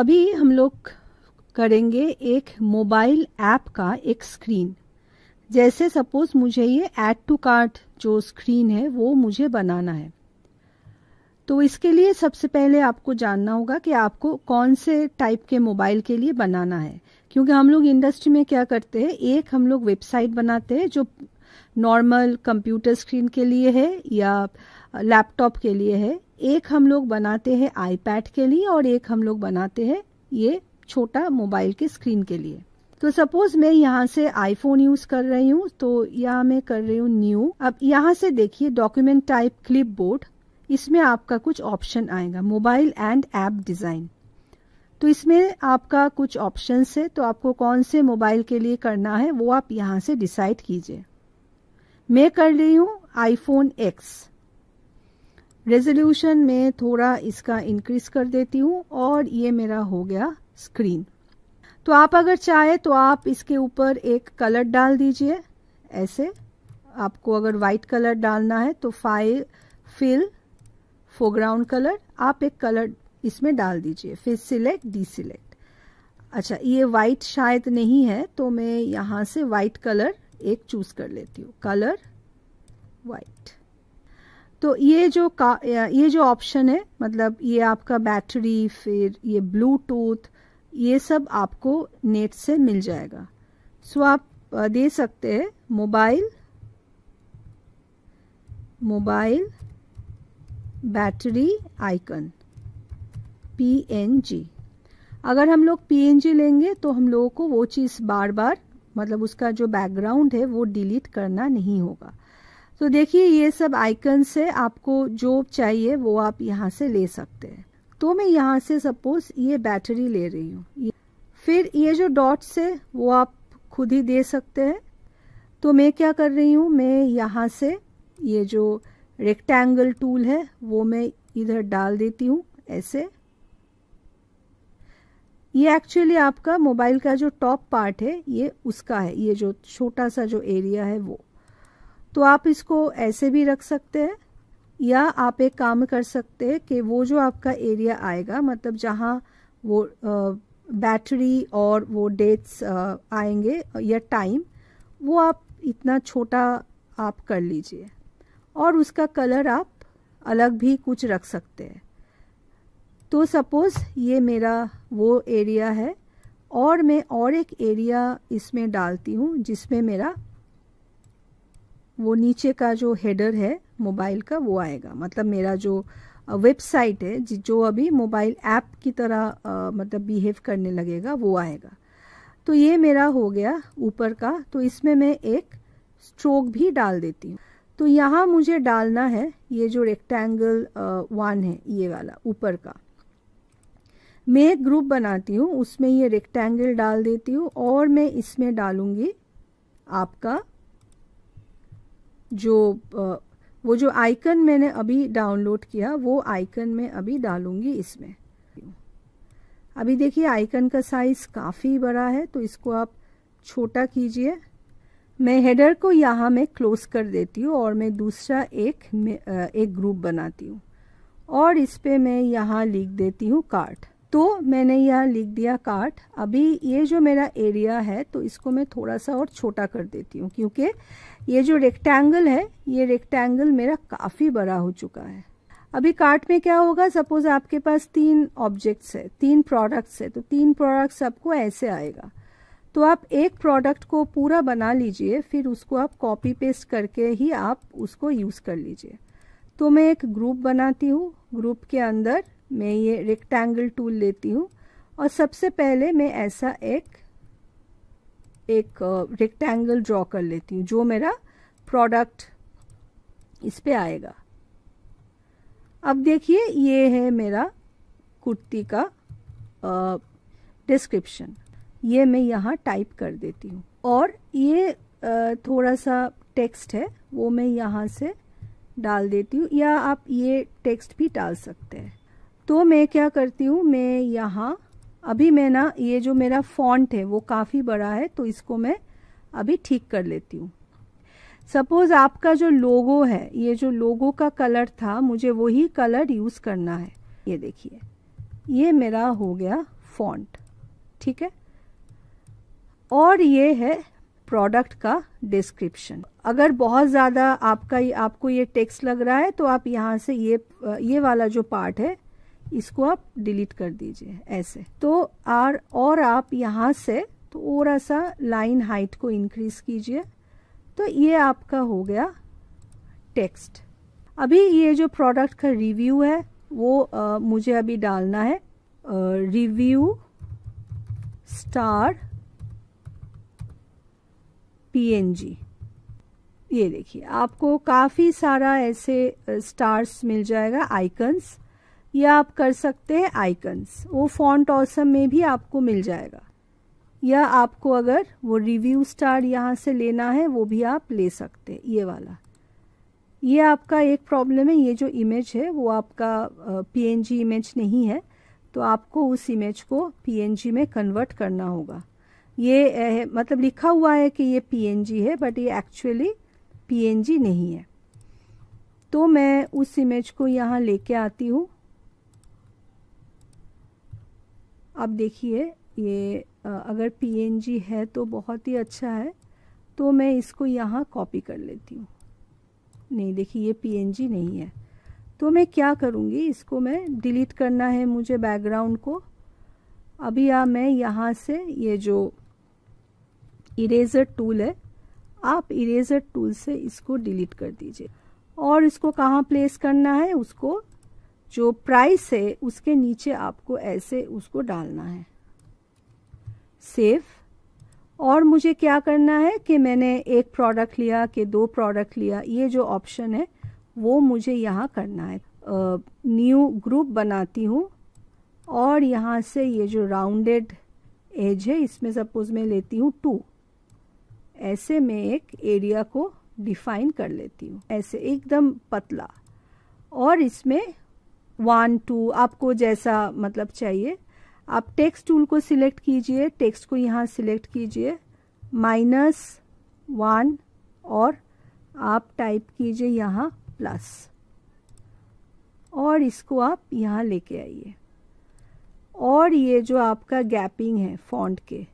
अभी हम लोग करेंगे एक मोबाइल ऐप का एक स्क्रीन जैसे सपोज मुझे ये एड टू कार्ट जो स्क्रीन है वो मुझे बनाना है तो इसके लिए सबसे पहले आपको जानना होगा कि आपको कौन से टाइप के मोबाइल के लिए बनाना है क्योंकि हम लोग इंडस्ट्री में क्या करते हैं एक हम लोग वेबसाइट बनाते हैं जो नॉर्मल कंप्यूटर स्क्रीन के लिए है या लैपटॉप के लिए है एक हम लोग बनाते हैं आईपैड के लिए और एक हम लोग बनाते हैं ये छोटा मोबाइल के स्क्रीन के लिए तो सपोज मैं यहाँ से आईफोन यूज कर रही हूँ तो यहाँ मैं कर रही हूँ न्यू अब यहाँ से देखिए डॉक्यूमेंट टाइप क्लिप बोर्ड इसमें आपका कुछ ऑप्शन आएगा मोबाइल एंड ऐप डिजाइन तो इसमें आपका कुछ ऑप्शन है तो आपको कौन से मोबाइल के लिए करना है वो आप यहाँ से डिसाइड कीजिए मैं कर रही हूँ आईफोन एक्स रेजोल्यूशन में थोड़ा इसका इंक्रीज कर देती हूँ और ये मेरा हो गया स्क्रीन तो आप अगर चाहे तो आप इसके ऊपर एक कलर डाल दीजिए ऐसे आपको अगर वाइट कलर डालना है तो फाइल फिल फोरग्राउंड कलर आप एक कलर इसमें डाल दीजिए फिर सिलेक्ट डी सिलेक्ट अच्छा ये वाइट शायद नहीं है तो मैं यहां से वाइट कलर एक चूज कर लेती हूँ कलर वाइट तो ये जो का ये जो ऑप्शन है मतलब ये आपका बैटरी फिर ये ब्लूटूथ ये सब आपको नेट से मिल जाएगा सो आप दे सकते हैं मोबाइल मोबाइल बैटरी आइकन पी अगर हम लोग पी लेंगे तो हम लोगों को वो चीज़ बार बार मतलब उसका जो बैकग्राउंड है वो डिलीट करना नहीं होगा तो देखिए ये सब आइकन से आपको जो चाहिए वो आप यहाँ से ले सकते हैं तो मैं यहाँ से सपोज ये बैटरी ले रही हूँ फिर ये जो डॉट्स है वो आप खुद ही दे सकते हैं तो मैं क्या कर रही हूँ मैं यहाँ से ये जो रेक्टेंगल टूल है वो मैं इधर डाल देती हूँ ऐसे ये एक्चुअली आपका मोबाइल का जो टॉप पार्ट है ये उसका है ये जो छोटा सा जो एरिया है वो तो आप इसको ऐसे भी रख सकते हैं या आप एक काम कर सकते हैं कि वो जो आपका एरिया आएगा मतलब जहाँ वो बैटरी और वो डेट्स आएंगे या टाइम वो आप इतना छोटा आप कर लीजिए और उसका कलर आप अलग भी कुछ रख सकते हैं तो सपोज़ ये मेरा वो एरिया है और मैं और एक एरिया इसमें डालती हूँ जिसमें मेरा वो नीचे का जो हेडर है मोबाइल का वो आएगा मतलब मेरा जो वेबसाइट है जो अभी मोबाइल ऐप की तरह मतलब बिहेव करने लगेगा वो आएगा तो ये मेरा हो गया ऊपर का तो इसमें मैं एक स्ट्रोक भी डाल देती हूँ तो यहाँ मुझे डालना है ये जो रेक्टेंगल वन है ये वाला ऊपर का मैं एक ग्रुप बनाती हूँ उसमें ये रेक्टेंगल डाल देती हूँ और मैं इसमें डालूँगी आपका जो वो जो आइकन मैंने अभी डाउनलोड किया वो आइकन मैं अभी डालूंगी इसमें अभी देखिए आइकन का साइज़ काफ़ी बड़ा है तो इसको आप छोटा कीजिए मैं हेडर को यहाँ मैं क्लोज कर देती हूँ और मैं दूसरा एक एक ग्रुप बनाती हूँ और इस पर मैं यहाँ लिख देती हूँ कार्ड तो मैंने यह लिख दिया काट अभी ये जो मेरा एरिया है तो इसको मैं थोड़ा सा और छोटा कर देती हूँ क्योंकि ये जो रेक्टेंगल है ये रेक्टेंगल मेरा काफ़ी बड़ा हो चुका है अभी कार्ट में क्या होगा सपोज आपके पास तीन ऑब्जेक्ट्स है तीन प्रोडक्ट्स है तो तीन प्रोडक्ट्स आपको ऐसे आएगा तो आप एक प्रोडक्ट को पूरा बना लीजिए फिर उसको आप कॉपी पेस्ट करके ही आप उसको यूज़ कर लीजिए तो मैं एक ग्रुप बनाती हूँ ग्रुप के अंदर मैं ये रेक्टेंगल टूल लेती हूँ और सबसे पहले मैं ऐसा एक एक रेक्टेंगल ड्रॉ कर लेती हूँ जो मेरा प्रोडक्ट इस पर आएगा अब देखिए ये है मेरा कुर्ती का डिस्क्रिप्शन ये मैं यहाँ टाइप कर देती हूँ और ये आ, थोड़ा सा टेक्स्ट है वो मैं यहाँ से डाल देती हूँ या आप ये टेक्स्ट भी डाल सकते हैं तो मैं क्या करती हूँ मैं यहाँ अभी मैं ना ये जो मेरा फॉन्ट है वो काफ़ी बड़ा है तो इसको मैं अभी ठीक कर लेती हूँ सपोज आपका जो लोगो है ये जो लोगो का कलर था मुझे वही कलर यूज़ करना है ये देखिए ये मेरा हो गया फॉन्ट ठीक है और ये है प्रोडक्ट का डिस्क्रिप्शन अगर बहुत ज़्यादा आपका आपको ये टेक्स्ट लग रहा है तो आप यहाँ से ये ये वाला जो पार्ट है इसको आप डिलीट कर दीजिए ऐसे तो आर और आप यहाँ से तो थोड़ा सा लाइन हाइट को इंक्रीज कीजिए तो ये आपका हो गया टेक्स्ट अभी ये जो प्रोडक्ट का रिव्यू है वो आ, मुझे अभी डालना है रिव्यू स्टार पीएनजी ये देखिए आपको काफ़ी सारा ऐसे स्टार्स मिल जाएगा आइकन्स या आप कर सकते हैं आइकन्स वो फॉन्ट ऑसम में भी आपको मिल जाएगा या आपको अगर वो रिव्यू स्टार यहाँ से लेना है वो भी आप ले सकते हैं ये वाला ये आपका एक प्रॉब्लम है ये जो इमेज है वो आपका पीएनजी इमेज नहीं है तो आपको उस इमेज को पीएनजी में कन्वर्ट करना होगा ये uh, मतलब लिखा हुआ है कि ये पीएनजी है बट ये एक्चुअली पीएनजी नहीं है तो मैं उस इमेज को यहाँ लेके आती हूँ अब देखिए ये अगर पी है तो बहुत ही अच्छा है तो मैं इसको यहाँ कॉपी कर लेती हूँ नहीं देखिए ये पी नहीं है तो मैं क्या करूँगी इसको मैं डिलीट करना है मुझे बैकग्राउंड को अभी आ मैं यहाँ से ये जो इरेजर टूल है आप इरेजर टूल से इसको डिलीट कर दीजिए और इसको कहाँ प्लेस करना है उसको जो प्राइस है उसके नीचे आपको ऐसे उसको डालना है सेव और मुझे क्या करना है कि मैंने एक प्रोडक्ट लिया कि दो प्रोडक्ट लिया ये जो ऑप्शन है वो मुझे यहाँ करना है न्यू ग्रुप बनाती हूँ और यहाँ से ये जो राउंडेड एज है इसमें सपोज मैं लेती हूँ टू ऐसे मैं एक एरिया को डिफाइन कर लेती हूँ ऐसे एकदम पतला और इसमें वन टू आपको जैसा मतलब चाहिए आप टेक्स्ट टूल को सिलेक्ट कीजिए टेक्स्ट को यहाँ सिलेक्ट कीजिए माइनस वन और आप टाइप कीजिए यहाँ प्लस और इसको आप यहाँ लेके आइए और ये जो आपका गैपिंग है फॉन्ट के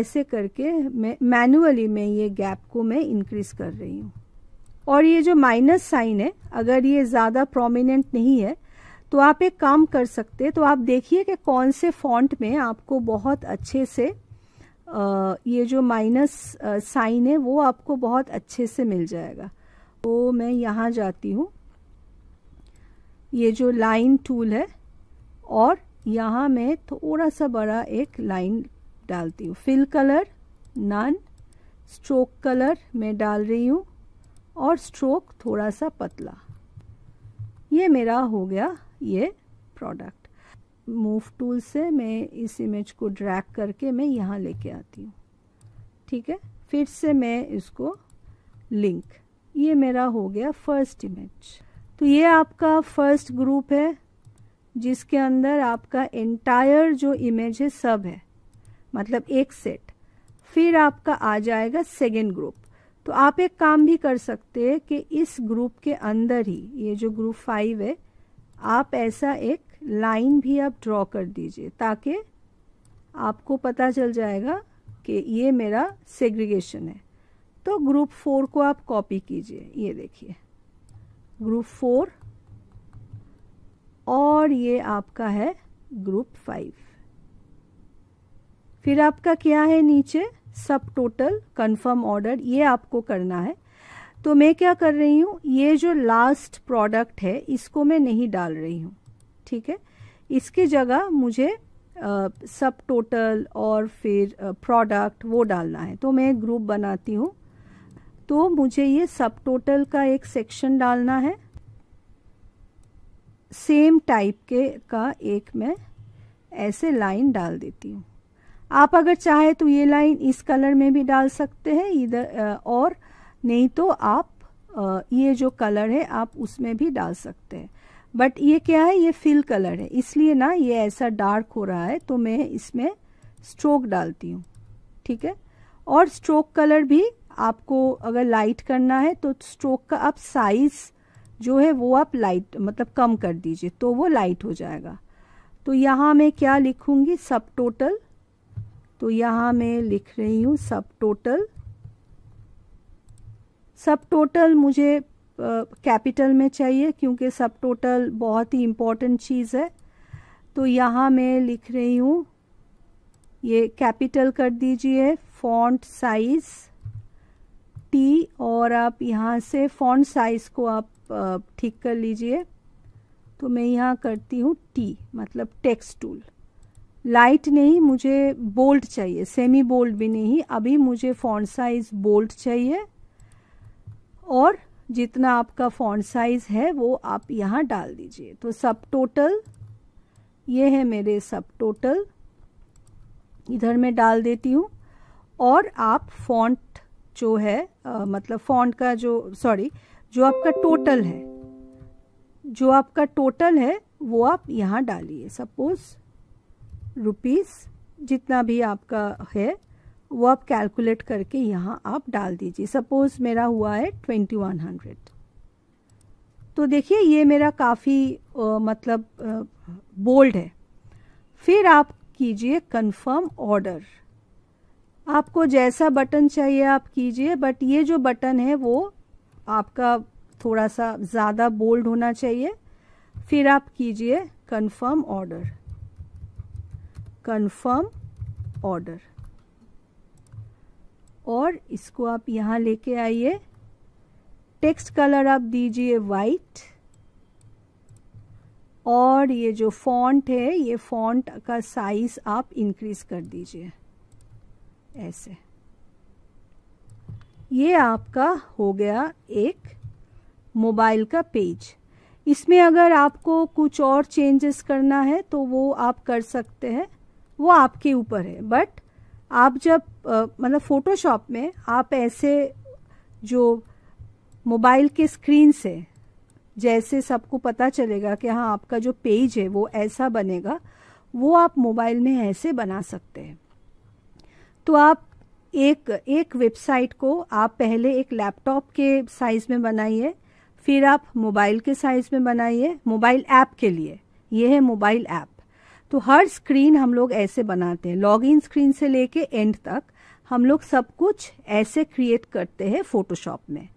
ऐसे करके मैं मैनुअली मैं ये गैप को मैं इंक्रीज कर रही हूँ और ये जो माइनस साइन है अगर ये ज़्यादा प्रोमिनेंट नहीं है तो आप एक काम कर सकते तो आप देखिए कि कौन से फॉन्ट में आपको बहुत अच्छे से आ, ये जो माइनस साइन है वो आपको बहुत अच्छे से मिल जाएगा तो मैं यहाँ जाती हूँ ये जो लाइन टूल है और यहाँ मैं थोड़ा सा बड़ा एक लाइन डालती हूँ fill colour none stroke colour मैं डाल रही हूँ और स्ट्रोक थोड़ा सा पतला ये मेरा हो गया ये प्रोडक्ट मूव टूल से मैं इस इमेज को ड्रैग करके मैं यहाँ लेके आती हूँ ठीक है फिर से मैं इसको लिंक ये मेरा हो गया फर्स्ट इमेज तो ये आपका फर्स्ट ग्रुप है जिसके अंदर आपका एंटायर जो इमेज है सब है मतलब एक सेट फिर आपका आ जाएगा सेकेंड ग्रुप तो आप एक काम भी कर सकते हैं कि इस ग्रुप के अंदर ही ये जो ग्रुप फाइव है आप ऐसा एक लाइन भी आप ड्रॉ कर दीजिए ताकि आपको पता चल जाएगा कि ये मेरा सेग्रीगेशन है तो ग्रुप फोर को आप कॉपी कीजिए ये देखिए ग्रुप फोर और ये आपका है ग्रुप फाइव फिर आपका क्या है नीचे सब टोटल कन्फर्म ऑर्डर ये आपको करना है तो मैं क्या कर रही हूँ ये जो लास्ट प्रोडक्ट है इसको मैं नहीं डाल रही हूँ ठीक है इसकी जगह मुझे सब टोटल और फिर प्रोडक्ट वो डालना है तो मैं ग्रुप बनाती हूँ तो मुझे ये सब टोटल का एक सेक्शन डालना है सेम टाइप के का एक मैं ऐसे लाइन डाल देती हूँ आप अगर चाहे तो ये लाइन इस कलर में भी डाल सकते हैं इधर और नहीं तो आप ये जो कलर है आप उसमें भी डाल सकते हैं बट ये क्या है ये फिल कलर है इसलिए ना ये ऐसा डार्क हो रहा है तो मैं इसमें स्ट्रोक डालती हूँ ठीक है और स्ट्रोक कलर भी आपको अगर लाइट करना है तो स्ट्रोक का आप साइज जो है वो आप लाइट मतलब कम कर दीजिए तो वो लाइट हो जाएगा तो यहाँ मैं क्या लिखूँगी सब टोटल तो यहाँ मैं लिख रही हूँ सब टोटल सब टोटल मुझे कैपिटल में चाहिए क्योंकि सब टोटल बहुत ही इम्पोर्टेंट चीज़ है तो यहाँ मैं लिख रही हूँ ये कैपिटल कर दीजिए फॉन्ट साइज़ टी और आप यहाँ से फॉन्ट साइज़ को आप ठीक कर लीजिए तो मैं यहाँ करती हूँ टी मतलब टेक्स्ट टूल लाइट नहीं मुझे बोल्ट चाहिए सेमी बोल्ट भी नहीं अभी मुझे फॉन्ट साइज बोल्ट चाहिए और जितना आपका फॉन्ट साइज है वो आप यहाँ डाल दीजिए तो सब टोटल ये है मेरे सब टोटल इधर मैं डाल देती हूँ और आप फॉन्ट जो है आ, मतलब फॉन्ट का जो सॉरी जो आपका टोटल है जो आपका टोटल है वो आप यहाँ डालिए सपोज़ रुपीज़ जितना भी आपका है वो आप कैलकुलेट करके यहाँ आप डाल दीजिए सपोज़ मेरा हुआ है ट्वेंटी वन हंड्रेड तो देखिए ये मेरा काफ़ी मतलब बोल्ड है फिर आप कीजिए कंफर्म ऑर्डर आपको जैसा बटन चाहिए आप कीजिए बट ये जो बटन है वो आपका थोड़ा सा ज़्यादा बोल्ड होना चाहिए फिर आप कीजिए कंफर्म ऑर्डर कन्फर्म ऑर्डर और इसको आप यहाँ लेके आइए टेक्स्ट कलर आप दीजिए वाइट और ये जो फॉन्ट है ये फॉन्ट का साइज आप इंक्रीज कर दीजिए ऐसे ये आपका हो गया एक मोबाइल का पेज इसमें अगर आपको कुछ और चेंजेस करना है तो वो आप कर सकते हैं वो आपके ऊपर है बट आप जब मतलब फोटोशॉप में आप ऐसे जो मोबाइल के स्क्रीन से जैसे सबको पता चलेगा कि हाँ आपका जो पेज है वो ऐसा बनेगा वो आप मोबाइल में ऐसे बना सकते हैं तो आप एक एक वेबसाइट को आप पहले एक लैपटॉप के साइज़ में बनाइए फिर आप मोबाइल के साइज़ में बनाइए मोबाइल ऐप के लिए यह है मोबाइल ऐप तो हर स्क्रीन हम लोग ऐसे बनाते हैं लॉगिन स्क्रीन से लेके एंड तक हम लोग सब कुछ ऐसे क्रिएट करते हैं फोटोशॉप में